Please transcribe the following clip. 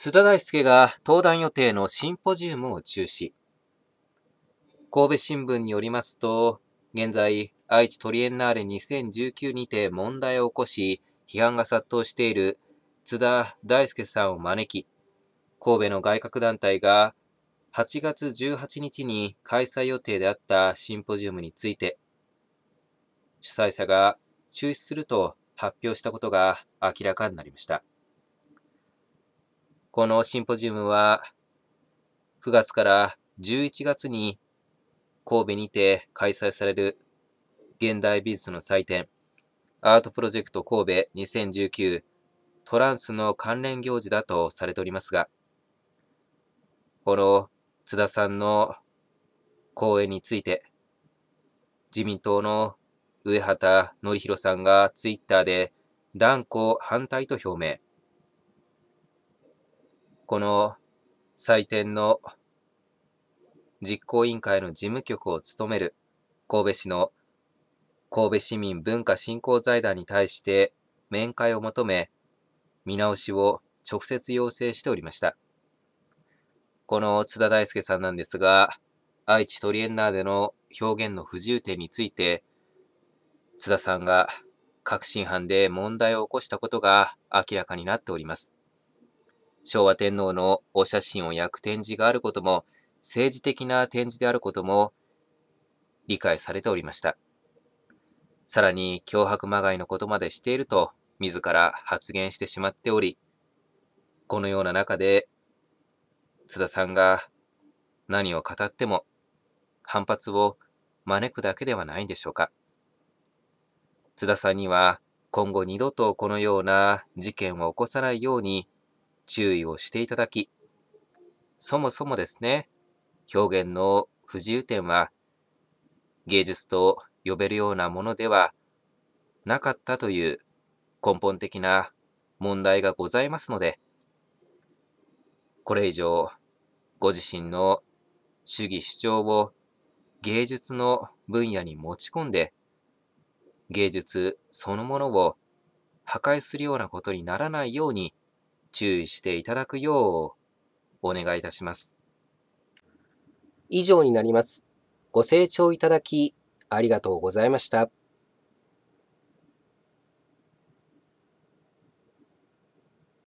津田大介が登壇予定のシンポジウムを中止。神戸新聞によりますと、現在、愛知トリエンナーレ2019にて問題を起こし、批判が殺到している津田大介さんを招き、神戸の外郭団体が8月18日に開催予定であったシンポジウムについて、主催者が中止すると発表したことが明らかになりました。このシンポジウムは、9月から11月に神戸にて開催される現代美術の祭典、アートプロジェクト神戸2019トランスの関連行事だとされておりますが、この津田さんの講演について、自民党の上畑則弘さんがツイッターで断固反対と表明。この祭典の実行委員会の事務局を務める神戸市の神戸市民文化振興財団に対して面会を求め、見直しを直接要請しておりました。この津田大介さんなんですが、愛知トリエンナーでの表現の不自由点について、津田さんが確信犯で問題を起こしたことが明らかになっております。昭和天皇のお写真を焼く展示があることも、政治的な展示であることも理解されておりました。さらに、脅迫まがいのことまでしていると、自ら発言してしまっており、このような中で、津田さんが何を語っても、反発を招くだけではないんでしょうか。津田さんには、今後二度とこのような事件を起こさないように注意をしていただき、そもそもですね、表現の不自由点は芸術と呼べるようなものではなかったという根本的な問題がございますので、これ以上ご自身の主義主張を芸術の分野に持ち込んで、芸術そのものを破壊するようなことにならないように注意していただくようお願いいたします。以上になります。ご清聴いただきありがとうございました。